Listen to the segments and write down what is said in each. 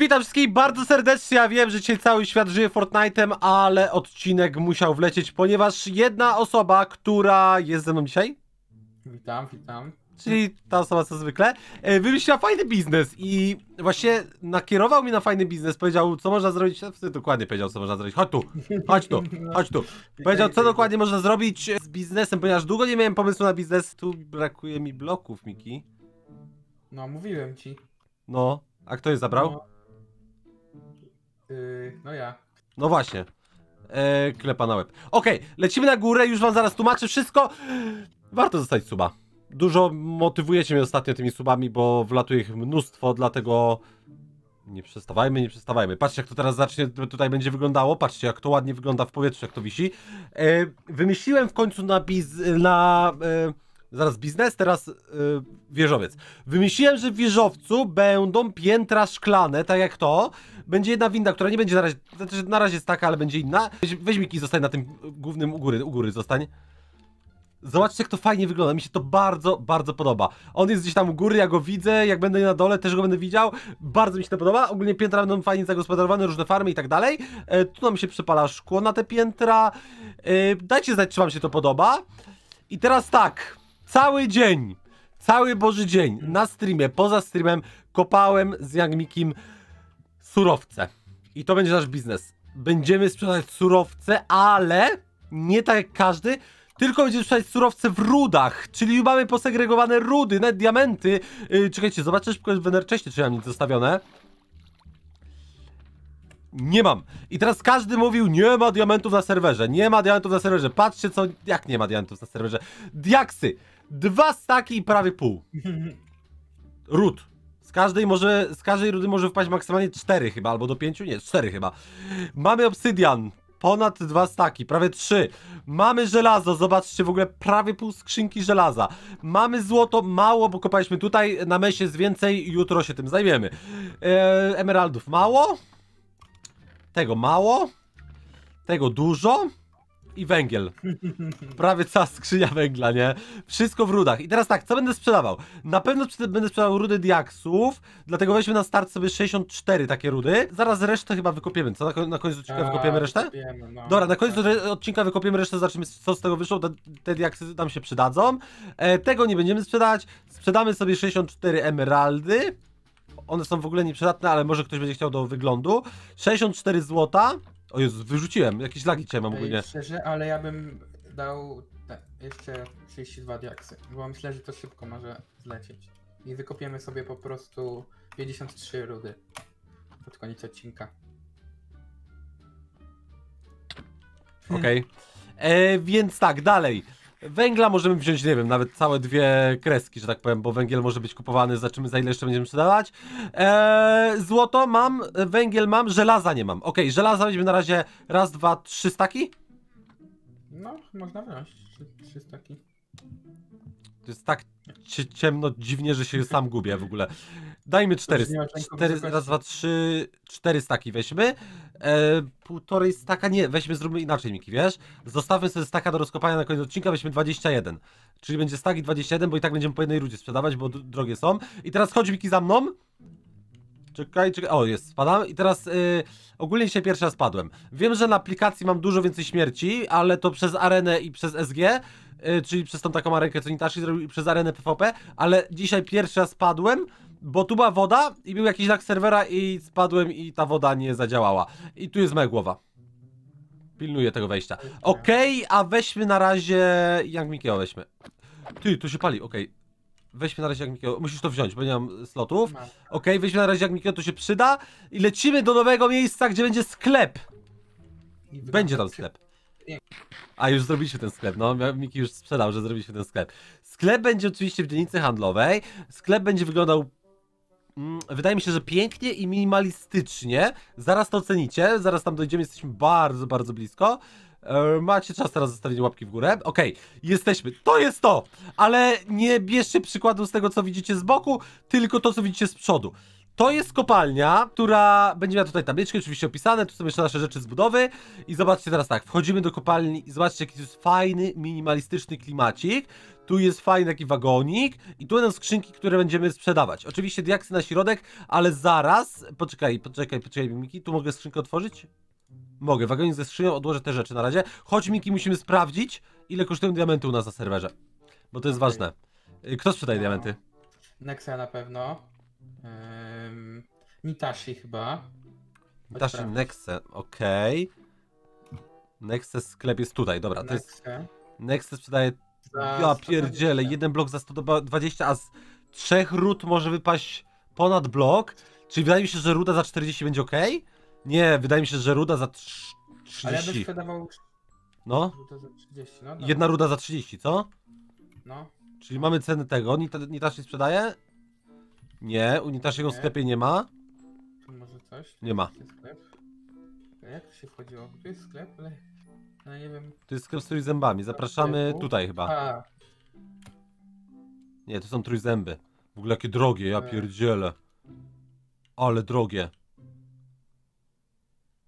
Witam wszystkich bardzo serdecznie, ja wiem, że dzisiaj cały świat żyje Fortnite'em, ale odcinek musiał wlecieć, ponieważ jedna osoba, która jest ze mną dzisiaj, Witam, witam. czyli ta osoba co zwykle, e, wymyśliła fajny biznes i właśnie nakierował mnie na fajny biznes, powiedział co można zrobić, no, dokładnie powiedział co można zrobić, chodź tu, chodź tu, chodź tu. Powiedział co dokładnie można zrobić e, z biznesem, ponieważ długo nie miałem pomysłu na biznes, tu brakuje mi bloków, Miki. No, mówiłem ci. No, a kto je zabrał? No, Yy, no ja. No właśnie. Eee, klepa na łeb. Okej, lecimy na górę, już wam zaraz tłumaczę wszystko. Warto zostać suba. Dużo motywujecie mnie ostatnio tymi subami, bo wlatuje ich mnóstwo, dlatego nie przestawajmy, nie przestawajmy. Patrzcie, jak to teraz zacznie, tutaj będzie wyglądało. Patrzcie, jak to ładnie wygląda w powietrzu, jak to wisi. E, wymyśliłem w końcu napis na... E, Zaraz biznes, teraz yy, wieżowiec. Wymyśliłem, że w wieżowcu będą piętra szklane, tak jak to. Będzie jedna winda, która nie będzie na razie, znaczy na razie jest taka, ale będzie inna. Weź, weź Miki, zostań na tym głównym u góry, u góry zostań. Zobaczcie, jak to fajnie wygląda. Mi się to bardzo, bardzo podoba. On jest gdzieś tam u góry, ja go widzę. Jak będę na dole, też go będę widział. Bardzo mi się to podoba. Ogólnie piętra będą fajnie zagospodarowane, różne farmy i tak dalej. E, tu nam się przepala szkło na te piętra. E, dajcie znać, czy Wam się to podoba. I teraz tak cały dzień, cały Boży dzień na streamie, poza streamem kopałem z Jagmikiem surowce. I to będzie nasz biznes. Będziemy sprzedawać surowce, ale nie tak jak każdy, tylko będziemy sprzedawać surowce w rudach, czyli mamy posegregowane rudy, nawet diamenty. Yy, czekajcie, zobaczę szybko w Enerczeście, czy mam nic zostawione. Nie mam. I teraz każdy mówił, nie ma diamentów na serwerze, nie ma diamentów na serwerze. Patrzcie co, jak nie ma diamentów na serwerze. Diaksy dwa staki i prawie pół. Ród. Z każdej, może, z każdej rudy może wpaść maksymalnie cztery chyba, albo do pięciu nie, cztery chyba. Mamy obsydian, ponad dwa staki, prawie trzy. Mamy żelazo, zobaczcie w ogóle prawie pół skrzynki żelaza. Mamy złoto, mało, bo kopaliśmy tutaj, na mesie jest więcej, jutro się tym zajmiemy. Eee, emeraldów mało, tego mało, tego dużo, i węgiel. Prawie cała skrzynia węgla, nie? Wszystko w rudach. I teraz tak, co będę sprzedawał? Na pewno będę sprzedawał rudy diaksów, dlatego weźmy na start sobie 64 takie rudy. Zaraz resztę chyba wykopiemy. Co, na, końcu odcinka tak, wykopiemy resztę? No. Dobra, na końcu odcinka wykopiemy resztę, zobaczymy co z tego wyszło. Te diaksy nam się przydadzą. E, tego nie będziemy sprzedać. Sprzedamy sobie 64 emeraldy. One są w ogóle nieprzydatne, ale może ktoś będzie chciał do wyglądu. 64 złota. O Jezu, wyrzuciłem, jakieś lagi dzisiaj mam ogólnie. Szczerze, ale ja bym dał te, jeszcze 32 diaksy, bo myślę, że to szybko może zlecieć. I wykopiemy sobie po prostu 53 rudy pod koniec odcinka. Okej. Okay. E, więc tak, dalej. Węgla możemy wziąć, nie wiem, nawet całe dwie kreski, że tak powiem, bo węgiel może być kupowany, zobaczymy za ile jeszcze będziemy sprzedawać. Eee, złoto mam, węgiel mam, żelaza nie mam. Ok, żelaza weźmy na razie raz, dwa, trzy staki? No, można wziąć trzy, trzy staki. To jest tak ciemno, dziwnie, że się sam gubię w ogóle. Dajmy 400. 4, raz, dwa, trzy, cztery staki weźmy. E, półtorej staka, nie, weźmy, zróbmy inaczej, Miki, wiesz? Zostawmy sobie staka do rozkopania na koniec odcinka, weźmy 21. Czyli będzie stak i 21, bo i tak będziemy po jednej rudzie sprzedawać, bo drogie są. I teraz chodź, Miki, za mną. Czekaj, czekaj. O, jest, spadam. I teraz y, ogólnie się pierwsza spadłem. Wiem, że na aplikacji mam dużo więcej śmierci, ale to przez arenę i przez SG. E, czyli przez tą taką arenkę, co Nitashi zrobił przez arenę PvP, ale dzisiaj pierwszy raz padłem, bo tu była woda i był jakiś lag serwera i spadłem i ta woda nie zadziałała. I tu jest moja głowa. Pilnuję tego wejścia. Okej, okay, a weźmy na razie... Yang Mikio weźmy. Ty, tu się pali, okej. Okay. Weźmy na razie jak Mikio. Musisz to wziąć, bo nie mam slotów. No. Okej, okay, weźmy na razie jak Mikio, to się przyda. I lecimy do nowego miejsca, gdzie będzie sklep. Będzie tam tak. sklep. A już zrobiliśmy ten sklep, no Miki już sprzedał, że zrobiliśmy ten sklep. Sklep będzie oczywiście w dzielnicy handlowej, sklep będzie wyglądał mm, wydaje mi się, że pięknie i minimalistycznie. Zaraz to ocenicie, zaraz tam dojdziemy, jesteśmy bardzo, bardzo blisko. E, macie czas teraz zostawić łapki w górę. Okej, okay, jesteśmy. To jest to! Ale nie bierzcie przykładu z tego, co widzicie z boku, tylko to, co widzicie z przodu. To jest kopalnia, która będzie miała tutaj tabliczki oczywiście opisane, tu są jeszcze nasze rzeczy z budowy i zobaczcie teraz tak, wchodzimy do kopalni i zobaczcie jaki to jest fajny, minimalistyczny klimacik. Tu jest fajny taki wagonik i tu będą skrzynki, które będziemy sprzedawać. Oczywiście diaksy na środek, ale zaraz, poczekaj, poczekaj, poczekaj Miki, tu mogę skrzynkę otworzyć? Mogę, wagonik ze skrzynią, odłożę te rzeczy na razie. Chodź Miki, musimy sprawdzić ile kosztują diamenty u nas na serwerze, bo to jest okay. ważne. Y, kto sprzedaje diamenty? Nexa na pewno. Yy... Nitashi chyba. Nitashi Nexe, okej. Okay. Nexe sklep jest tutaj, dobra. To jest, Nexe sprzedaje... Za ja pierdzielę, jeden blok za 120, a z trzech rud może wypaść ponad blok. Czyli wydaje mi się, że ruda za 40 będzie ok? Nie, wydaje mi się, że ruda za 30. Ale ja bym sprzedawał no. Ruda za 30, no Jedna ruda za 30, co? No. Czyli mamy ceny tego. Nitasz się sprzedaje? Nie, u Nitashiego okay. sklepie nie ma coś? Nie ma. Jak to się wchodziło? To jest sklep, ale... No nie wiem. To jest sklep z trójzębami. Zapraszamy tutaj chyba. A. Nie, to są trójzęby. W ogóle jakie drogie, ja e. pierdzielę. Ale drogie.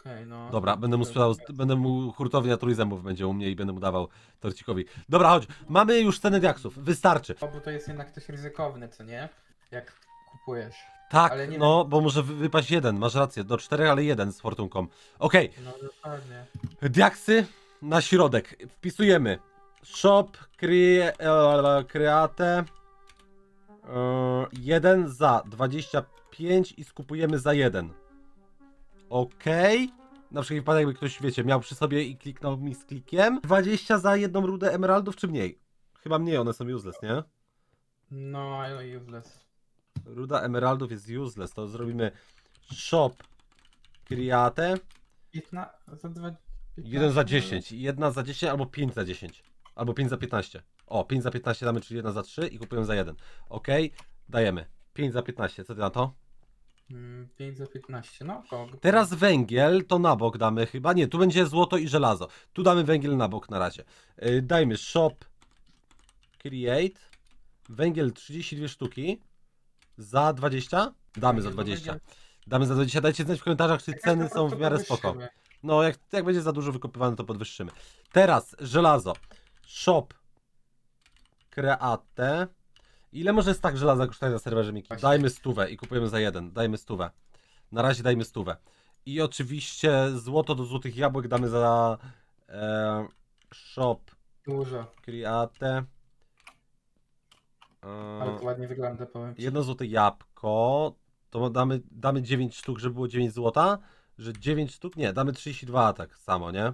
Okay, no. Dobra, będę mu sprzedał, będę mu hurtownia trójzębów będzie u mnie i będę mu dawał torcikowi. Dobra, chodź, mamy już cenę diaksów, wystarczy. No, bo to jest jednak ktoś ryzykowny, co nie? Jak kupujesz. Tak, Ale nie no, bo może wypaść jeden, masz rację, do czterech, ale jeden z fortunką. Okej. No Diaksy na środek. Wpisujemy shop e, create, e, jeden za 25 i skupujemy za jeden. Okej. Na przykład jakby ktoś, wiecie, miał przy sobie i kliknął mi z klikiem. 20 za jedną rudę emeraldów czy mniej? Chyba mniej, one są useless, nie? No, I useless. Ruda emeraldów jest useless, to zrobimy shop create. Piętna, za dwa, 1 za 10, no. 1 za 10 albo 5 za 10. Albo 5 za 15. O, 5 za 15 damy, czyli 1 za 3 i kupujemy za 1. Ok, dajemy. 5 za 15, co ty na to? 5 mm, za 15, no kogo? Teraz węgiel to na bok damy chyba. Nie, tu będzie złoto i żelazo. Tu damy węgiel na bok na razie. Y, dajmy shop create. Węgiel 32 sztuki. Za 20? Damy za 20. Damy za 20. Dajcie znać w komentarzach, czy tak, ceny tak, są w miarę spoko. No, jak, jak będzie za dużo wykopywane, to podwyższymy. Teraz żelazo. Shop. Kreate. Ile może tak żelaza kosztować na serwerze Miki? Dajmy stówę i kupujemy za jeden. Dajmy stówę. Na razie dajmy stówę. I oczywiście złoto do złotych jabłek damy za e, shop. Dużo. Kreatę. Eee, Ale to ładnie wygląda, powiem ci. Jedno złote jabłko, to damy, damy 9 sztuk, żeby było 9 złota, że 9 sztuk, nie, damy 32 tak samo, nie?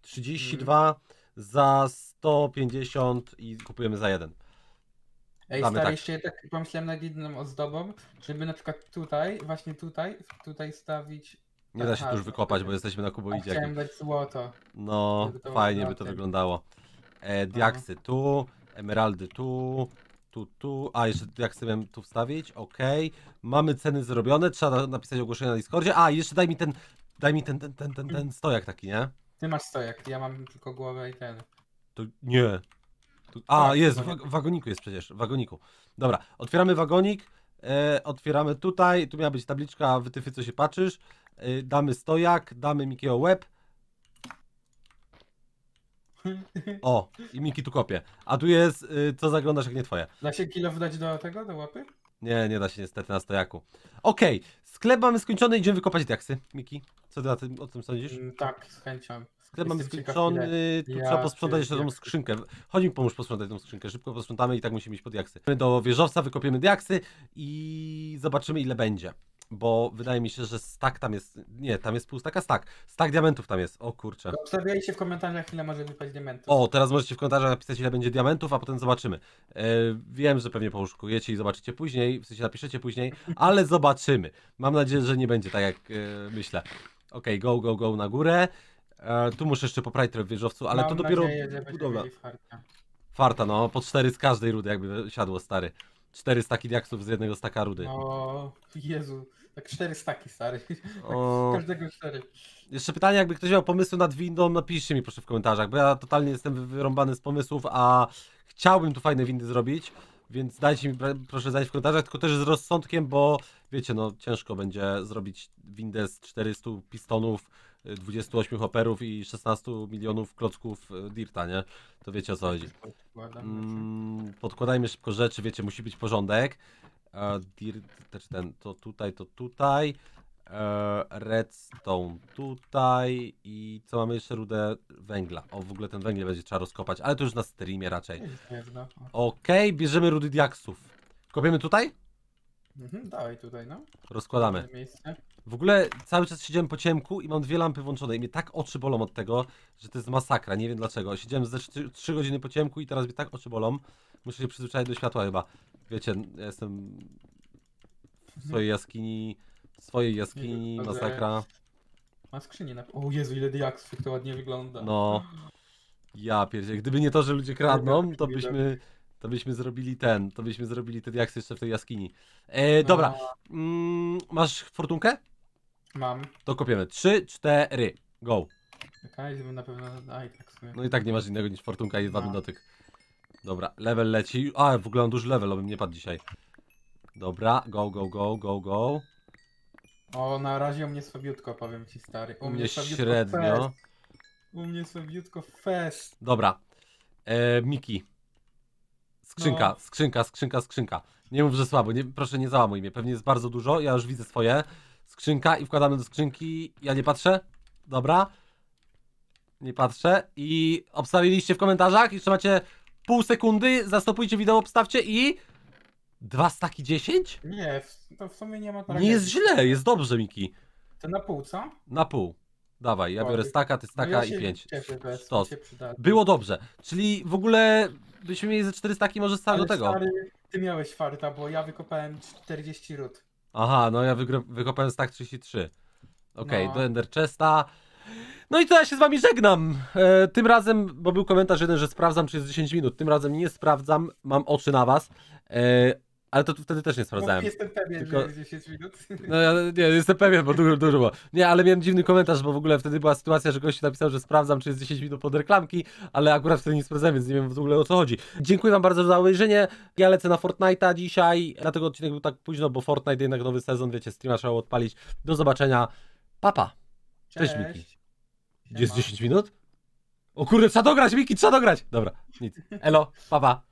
32 hmm. za 150 i kupujemy za jeden. Ej, Damy, stary, tak. jeszcze tak pomyślałem nad jedną ozdobą, żeby na przykład tutaj, właśnie tutaj, tutaj stawić... Nie da się tu już wykopać, bo jesteśmy na kuboidzie. Chciałem dać złoto. No, by fajnie by to wyglądało. E, no. diaksy tu, emeraldy tu, tu, tu, a jeszcze jak sobie tu wstawić, Ok, mamy ceny zrobione, trzeba napisać ogłoszenie na Discordzie, a jeszcze daj mi ten, daj mi ten, ten, ten, ten, ten stojak taki, nie? Ty masz stojak, ja mam tylko głowę i ten. To nie. Tu, a, tak, jest, w wagoniku jest przecież, w wagoniku. Dobra, otwieramy wagonik, e, otwieramy tutaj, tu miała być tabliczka, wytyfy co się patrzysz, e, damy stojak, damy Mikio łeb, o, i Miki tu kopie. A tu jest, y, co zaglądasz jak nie twoje. Da się kilo wdać do tego, do łapy? Nie, nie da się niestety na stojaku. Okej, sklep mamy skończony, idziemy wykopać diaksy. Miki, co ty o tym sądzisz? Mm, tak, z chęcią. Sklep mamy Jestem skończony, tu trzeba posprzątać jeszcze tą skrzynkę. Chodź mi pomóż posprzątać tą skrzynkę, szybko posprzątamy i tak musimy iść pod diaksy. Do wieżowca wykopiemy diaksy i zobaczymy ile będzie bo wydaje mi się, że stak tam jest, nie, tam jest pół staka, stak, stak diamentów tam jest, o kurczę. Obstawiajcie w komentarzach, ile może wypaść diamentów. O, teraz możecie w komentarzach napisać, ile będzie diamentów, a potem zobaczymy. E, wiem, że pewnie poszukujecie i zobaczycie później, w sensie napiszecie później, ale zobaczymy. Mam nadzieję, że nie będzie tak, jak e, myślę. Okej, okay, go, go, go na górę. E, tu muszę jeszcze poprawić trochę wieżowcu, ale Mam to dopiero nadzieję, budowla. Farta. farta, no, po cztery z każdej rudy jakby siadło, stary. Cztery staki diaksów z jednego staka rudy. O, Jezu. Tak cztery staki, stary. Tak o... Każdego cztery. Jeszcze pytanie, jakby ktoś miał pomysły nad windą, napiszcie no mi proszę w komentarzach, bo ja totalnie jestem wyrąbany z pomysłów, a chciałbym tu fajne windy zrobić, więc dajcie mi proszę znać w komentarzach, tylko też z rozsądkiem, bo wiecie, no ciężko będzie zrobić windę z 400 pistonów, 28 y, hoperów i 16 milionów klocków y, dirta, nie? To wiecie o co chodzi. Tak mm, podkładajmy szybko rzeczy, wiecie, musi być porządek. E, dir, znaczy ten, to tutaj, to tutaj. E, redstone tutaj i co mamy jeszcze? Rudę węgla. O, w ogóle ten węgiel będzie trzeba rozkopać, ale to już na streamie raczej. Okej, okay, bierzemy rudy diaksów. Kopiemy tutaj? Mhm, dawaj tutaj, no. Rozkładamy. W ogóle cały czas siedziałem po ciemku i mam dwie lampy włączone i mnie tak oczy bolą od tego, że to jest masakra, nie wiem dlaczego. Siedziałem ze 3, godziny po ciemku i teraz mnie tak oczy bolą. Muszę się przyzwyczaić do światła chyba wiecie, ja jestem w mhm. swojej jaskini, w swojej jaskini, Dobra. masakra. Ma skrzynię na... O Jezu, ile diaksów, to ładnie wygląda. No. Ja pierdzie, gdyby nie to, że ludzie kradną, to byśmy, to byśmy zrobili ten, to byśmy zrobili te diaksy jeszcze w tej jaskini. E, no. dobra, mm, masz fortunkę? Mam. To kopiemy. Trzy, cztery, go. Czekaj, żebym na pewno... Aj, tak sobie. No i tak nie masz innego niż fortunka i dwa no. dotyk. Dobra, level leci. A, w ogóle on duży level, obym nie padł dzisiaj. Dobra, go, go, go, go, go. O, na razie u mnie słabiutko, powiem ci stary. U, u mnie średnio. Fest. U mnie słabiutko fest. Dobra. E, Miki. Skrzynka, no. skrzynka, skrzynka, skrzynka. Nie mów, że słabo, nie, proszę nie załamuj mnie. Pewnie jest bardzo dużo, ja już widzę swoje. Skrzynka i wkładamy do skrzynki. Ja nie patrzę. Dobra. Nie patrzę. I obstawiliście w komentarzach? Jeszcze macie pół sekundy, zastopujcie wideo, obstawcie i... Dwa staki 10? Nie, to w sumie nie ma tragedii. Nie jest źle, jest dobrze, Miki. To na pół, co? Na pół. Dawaj, ja biorę staka, ty staka no ja i 5. to Było dobrze. Czyli w ogóle byśmy mieli ze 4 staki może stać do Ale tego. Stary, ty miałeś farta, bo ja wykopałem 40 ród. Aha, no ja wykopałem stak 33. Okej, No. do Ender Chesta. No i to ja się z wami żegnam. E, tym razem, bo był komentarz jeden, że sprawdzam, czy jest 10 minut. Tym razem nie sprawdzam, mam oczy na was. E, ale to wtedy też nie sprawdzałem. Bo jestem pewien, Tylko... że jest 10 minut. No ja nie, jestem pewien, bo dużo, dużo było. Nie, ale miałem dziwny komentarz, bo w ogóle wtedy była sytuacja, że mi napisał, że sprawdzam, czy jest 10 minut pod reklamki, ale akurat wtedy nie sprawdzałem, więc nie wiem w ogóle o co chodzi. Dziękuję wam bardzo za obejrzenie. Ja lecę na Fortnite'a dzisiaj, dlatego odcinek był tak późno, bo Fortnite jednak nowy sezon, wiecie, streama trzeba odpalić. Do zobaczenia. Papa. Cześć, Cześć Miki. Jest 10 minut? O kurde, co dograć, Miki, co dograć? Dobra, nic. Elo, papa. Pa.